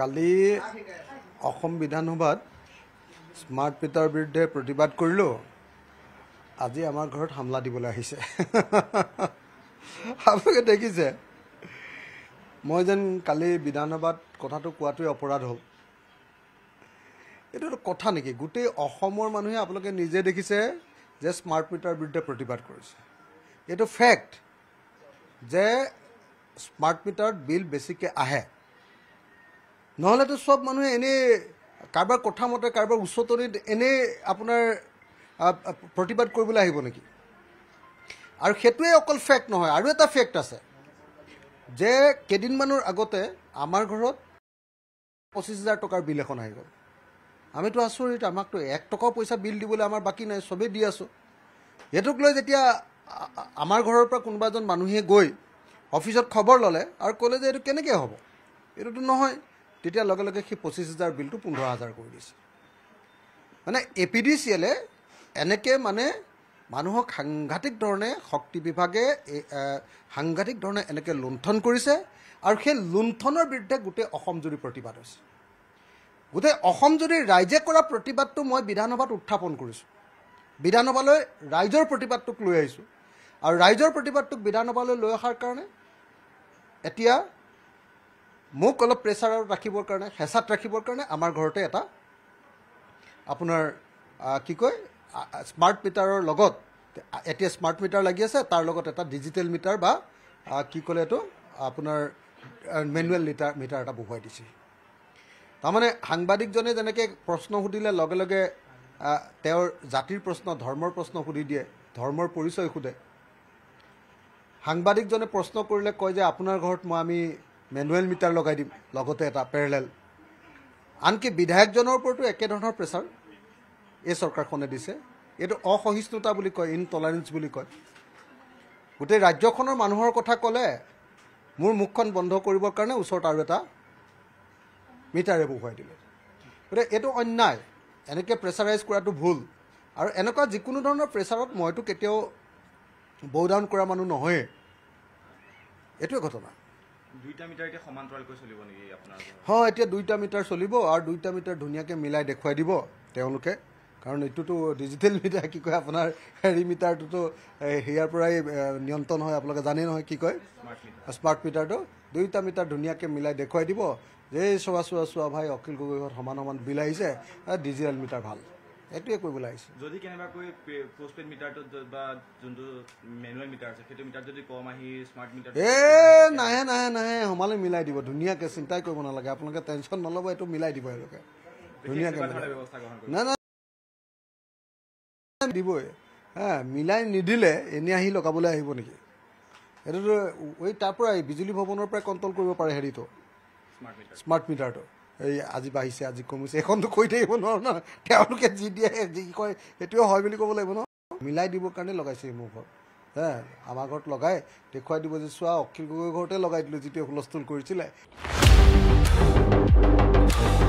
কালি অসম বিধানসভাত স্মাৰ্ট মিটাৰৰ বিৰুদ্ধে প্ৰতিবাদ কৰিলোঁ আজি আমাৰ ঘৰত হামলা দিবলৈ আহিছে আপোনালোকে দেখিছে মই যেন কালি বিধানসভাত কথাটো কোৱাটোৱে অপৰাধ হ'ল এইটোতো কথা নেকি গোটেই অসমৰ মানুহে আপোনালোকে নিজে দেখিছে যে স্মাৰ্ট মিটাৰ বিৰুদ্ধে প্ৰতিবাদ কৰিছে এইটো ফেক্ট যে স্মাৰ্ট মিটাৰত বিল বেছিকৈ আহে নহ'লেতো চব মানুহে এনেই কাৰোবাৰ কথামতে কাৰোবাৰ উচতনিত এনেই আপোনাৰ প্ৰতিবাদ কৰিবলৈ আহিব নেকি আৰু সেইটোৱে অকল ফেক্ট নহয় আৰু এটা ফেক্ট আছে যে কেইদিনমানৰ আগতে আমাৰ ঘৰত পঁচিছ হাজাৰ টকাৰ বিল এখন আহি গ'ল আমিতো আচৰিত আমাকতো এক টকাও পইচা বিল দিবলৈ আমাৰ বাকী নাই চবেই দি আছোঁ সেইটোক লৈ যেতিয়া আমাৰ ঘৰৰ পৰা কোনোবা এজন মানুহে গৈ অফিচত খবৰ ল'লে আৰু ক'লে যে এইটো কেনেকৈ হ'ব এইটোতো নহয় তেতিয়া লগে লগে সেই পঁচিছ হাজাৰ বিলটো পোন্ধৰ হাজাৰ কৰি দিছে মানে এ পি ডি চি এলে এনেকৈ মানে মানুহক সাংঘাতিক ধৰণে শক্তি বিভাগে সাংঘাতিক ধৰণে এনেকৈ লুণ্ঠন কৰিছে আৰু সেই লুণ্ঠনৰ বিৰুদ্ধে গোটেই অসম অসমজুৰি প্ৰতিবাদ হৈছে গোটেই অসম অসমজুৰি ৰাইজে কৰা প্ৰতিবাদটো মই বিধানসভাত উত্থাপন কৰিছোঁ বিধানসভালৈ ৰাইজৰ প্ৰতিবাদটোক লৈ আহিছোঁ আৰু ৰাইজৰ প্ৰতিবাদটোক বিধানসভালৈ লৈ অহাৰ কাৰণে এতিয়া মোক অলপ প্ৰেচাৰত ৰাখিবৰ কাৰণে হেঁচাত ৰাখিবৰ কাৰণে আমাৰ ঘৰতে এটা আপোনাৰ কি কয় স্মাৰ্ট মিটাৰৰ লগত এতিয়া স্মাৰ্ট মিটাৰ লাগি আছে তাৰ লগত এটা ডিজিটেল মিটাৰ বা কি ক'লে এইটো আপোনাৰ মেনুৱেল লিটাৰ মিটাৰ এটা বহুৱাই দিছে তাৰমানে সাংবাদিকজনে যেনেকৈ প্ৰশ্ন সুধিলে লগে লগে তেওঁৰ জাতিৰ প্ৰশ্ন ধৰ্মৰ প্ৰশ্ন সুধি দিয়ে ধৰ্মৰ পৰিচয় সোধে সাংবাদিকজনে প্ৰশ্ন কৰিলে কয় যে আপোনাৰ ঘৰত মই আমি মেনুৱেল মিটাৰ লগাই দিম লগতে এটা পেৰেলেল আনকি বিধায়কজনৰ ওপৰতো একেধৰণৰ প্ৰেছাৰ এই চৰকাৰখনে দিছে এইটো অসহিষ্ণুতা বুলি কয় ইনটলাৰেঞ্চ বুলি কয় গোটেই ৰাজ্যখনৰ মানুহৰ কথা ক'লে মোৰ মুখখন বন্ধ কৰিবৰ কাৰণে ওচৰত আৰু এটা মিটাৰে বহুৱাই দিলে গতিকে এইটো অন্যায় এনেকৈ প্ৰেছাৰাইজ কৰাটো ভুল আৰু এনেকুৱা যিকোনো ধৰণৰ প্ৰেছাৰত মইতো কেতিয়াও বৌ কৰা মানুহ নহয়েই এইটোৱে ঘটনা হ্যাঁ এটা দুইটা মিটার চলিব আর দুইটা মিটার ধুনিয়াকে মিলাই দেখাই দিব তেওঁলোকে কারণ এইটো ডিজিটেল মিটার কি কয় আপনার হেরি মিটারটো তো হিয়ারপরাই নিয়ন্ত্রণ হয় আপনাদের জানে নয় কি কয় স্মার্ট মিটার দুইটা মিটার ধুনিয়াকে মিলাই দেখাই দিব যে চোয়া চোয়া চোয়া ভাই অখিল গগৈ সমান সমান বিলাইছে ডিজিটাল মিটার ভাল সেইটোৱে কৰিবলৈ আহিছে যদি কেনেবাকৈ পোষ্টপেড মিটাৰটোত বা যোনটো মেনুৱেল মিটাৰ আছে সেইটো মিটাৰ যদি কম আহি স্মাৰ্ট মিটাৰ এই নাহে নাহে নাহে সমালে মিলাই দিব ধুনীয়াকৈ চিন্তাই কৰিব নালাগে আপোনালোকে টেনশ্যন নল'ব এইটো মিলাই দিব এওঁলোকে ধুনীয়াকৈ দিবই হা মিলাই নিদিলে এনে আহি লগাবলৈ আহিব নেকি সেইটোতো এই তাৰ পৰা বিজুলী ভৱনৰ পৰাই কণ্ট্ৰল কৰিব পাৰে হেৰিটো স্মাৰ্ট মিটাৰটো এই আজি বাঢ়িছে আজি কমিছে এইখনতো কৈ থাকিব নোৱাৰো ন তেওঁলোকে যি দিয়ে যি কয় সেইটোৱে হয় বুলি ক'ব লাগিব ন মিলাই দিবৰ কাৰণে লগাইছে মোৰ ঘৰত হে আমাৰ ঘৰত লগাই দেখুৱাই দিব যে চোৱা অখিল গগৈ ঘৰতে লগাই দিলোঁ যিটোৱে হুলস্থুল কৰিছিলে